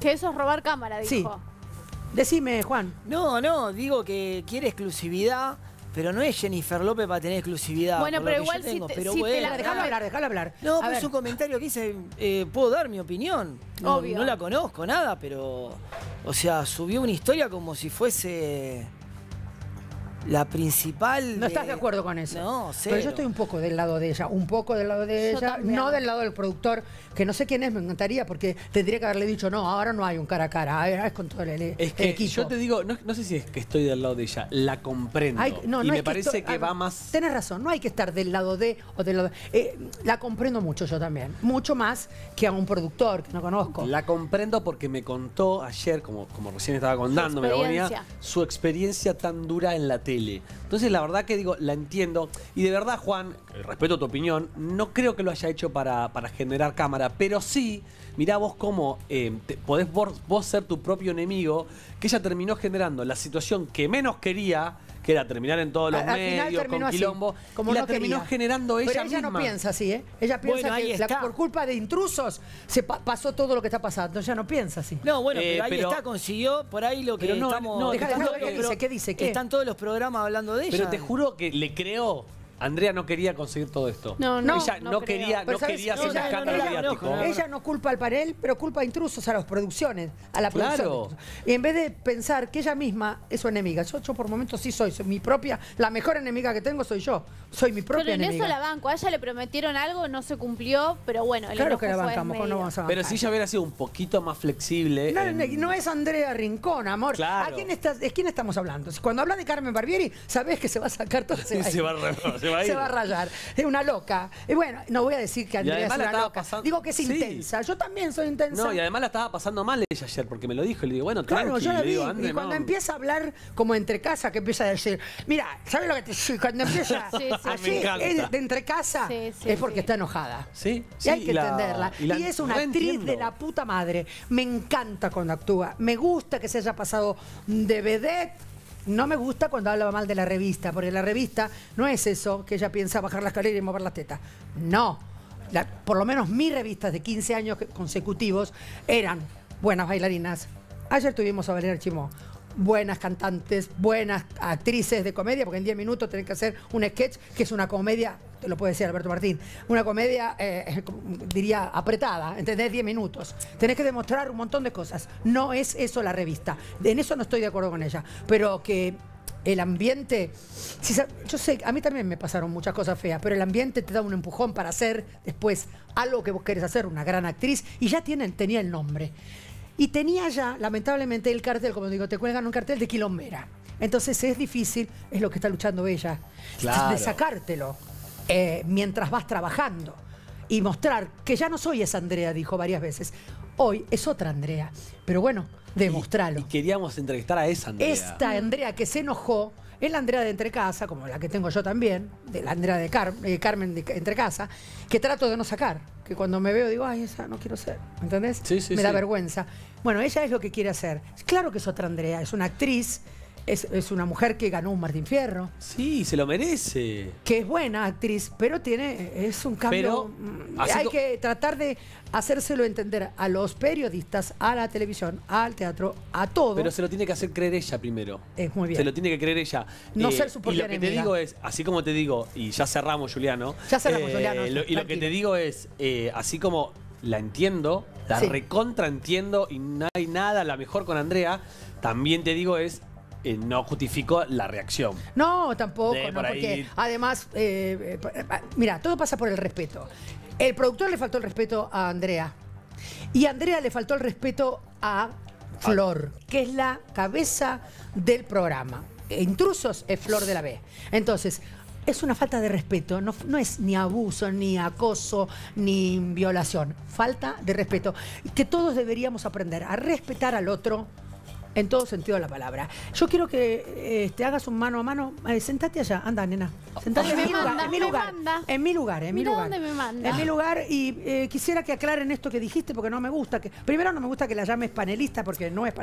Que eso es robar cámara, dijo. Sí. Decime, Juan. No, no, digo que quiere exclusividad. Pero no es Jennifer López para tener exclusividad. Bueno, pero igual si, hablar, dejala hablar. No, pues un comentario que hice, eh, puedo dar mi opinión. Obvio. no la conozco, nada, pero. O sea, subió una historia como si fuese la principal. No estás de acuerdo con eso. No, Pero yo estoy un poco del lado de ella, un poco del lado de ella, no del lado del productor, que no sé quién es, me encantaría, porque tendría que haberle dicho, no, ahora no hay un cara a cara, ver es con todo el, Es que yo te digo, no, sé si es que estoy del lado de ella, la comprendo. no, y me parece que, va más. Tienes razón, no hay que estar del lado de o del lado de. Eh, la comprendo mucho yo también, mucho más que a un productor que no conozco. La comprendo porque me contó ayer, como, como recién estaba contándome, su experiencia, su experiencia tan dura en la televisión entonces, la verdad que digo, la entiendo. Y de verdad, Juan, respeto tu opinión, no creo que lo haya hecho para, generar cámara, pero sí, mirá vos cómo eh, podés ser tu propio enemigo, que ella terminó generando la situación que menos quería que era terminar en todos los medios, quilombo. como la terminó generando ella Pero ella no piensa así, ¿eh? Ella piensa que por culpa de intrusos se pasó todo lo que está pasando. Ella no piensa así. No, bueno, eh, pero ahí está, consiguió por ahí lo que estamos... ¿qué, dice? ¿Qué Están todos los programas hablando de ella. Pero te juro que le creó Andrea no quería conseguir todo esto. No, no. Ella no, quería, no Ella no culpa al panel, pero culpa a intrusos, a las producciones, a la claro. Y en vez de pensar que ella misma es su enemiga, yo, por momentos sí soy, mi propia, la mejor enemiga que tengo soy yo. Soy mi propia enemiga. Pero en eso la banco, a ella le prometieron algo, no se cumplió, pero bueno, el Claro que la bancamos, no vamos a Pero si ella hubiera sido un poquito más flexible. No, no es Andrea Rincón, amor. Claro. ¿A quién, estamos hablando? Cuando habla de Carmen Barbieri, sabes que se va a sacar todo ese. se va a se va a rayar. Es una loca. Y bueno, no voy a decir que Andrea es una loca. Digo que es intensa. Yo también soy intensa. No, y además la estaba pasando mal ella ayer porque me lo dijo. Y le digo, bueno, claro, y cuando empieza a hablar como entre casa, que empieza a decir, mira, ¿sabes lo que te Cuando empieza sí, sí, ah, de entre casa, es porque está enojada. Sí, Y hay que entenderla. Y, es una actriz de la puta madre. Me encanta cuando actúa. Me gusta que se haya pasado de vedette no me gusta cuando hablaba mal de la revista, porque la revista no es eso que ella piensa bajar la escalera y mover las tetas. No. por lo menos mis revistas de 15 años consecutivos eran buenas bailarinas. Ayer tuvimos a Valeria Chimó. Buenas cantantes, buenas actrices de comedia, porque en 10 minutos tienen que hacer un sketch que es una comedia lo puede decir Alberto Martín, una comedia, eh, eh, diría, apretada, ¿entendés? 10 minutos. Tenés que demostrar un montón de cosas. No es eso la revista. En eso no estoy de acuerdo con ella. Pero que el ambiente. yo sé, a mí también me pasaron muchas cosas feas, pero el ambiente te da un empujón para hacer después algo que vos querés hacer, una gran actriz, y ya tienen, tenía el nombre. Y tenía ya, lamentablemente, el cartel, como digo, te cuelgan un cartel de quilombera. Entonces es difícil, es lo que está luchando ella, de sacártelo. Eh, mientras vas trabajando y mostrar que ya no soy esa Andrea, dijo varias veces. Hoy es otra Andrea, pero bueno, demostrarlo Y, queríamos entrevistar a esa Andrea. Esta Andrea que se enojó, es la Andrea de Entrecasa, como la que tengo yo también, de la Andrea de eh, Carmen de Entrecasa, que trato de no sacar, que cuando me veo digo, ay, esa no quiero ser, ¿entendés? Sí, sí, me da vergüenza. Bueno, ella es lo que quiere hacer. Claro que es otra Andrea, es una actriz es, una mujer que ganó un Martín Fierro. Sí, se lo merece. Que es buena actriz, pero tiene es un cambio. Mm, hay que tratar de hacérselo entender a los periodistas, a la televisión, al teatro, a todo. Pero se lo tiene que hacer creer ella primero. Es muy bien. Se lo tiene que creer ella. No eh, ser su Y lo que te digo es, así como te digo, y ya cerramos, Juliano. Ya cerramos, eh, y lo que te digo es, eh, así como la entiendo, la recontraentiendo recontra entiendo y no hay nada, la mejor con Andrea, también te digo es eh, no justifico la reacción. No, tampoco, porque además, eh, eh, mira, todo pasa por el respeto. El productor le faltó el respeto a Andrea y Andrea le faltó el respeto a Flor, ah. que es la cabeza del programa. E intrusos es Flor de la B. Entonces, es una falta de respeto, no, no es ni abuso, ni acoso, ni violación, falta de respeto. Que todos deberíamos aprender a respetar al otro en todo sentido de la palabra. Yo quiero que te este, hagas un mano a mano. Eh, sentate allá, anda, nena. Sentate en, mi lugar, en, mi lugar, en mi lugar. En mi lugar. En mi lugar. Y eh, quisiera que aclaren esto que dijiste porque no me gusta. Que, primero, no me gusta que la llames panelista porque no es panelista.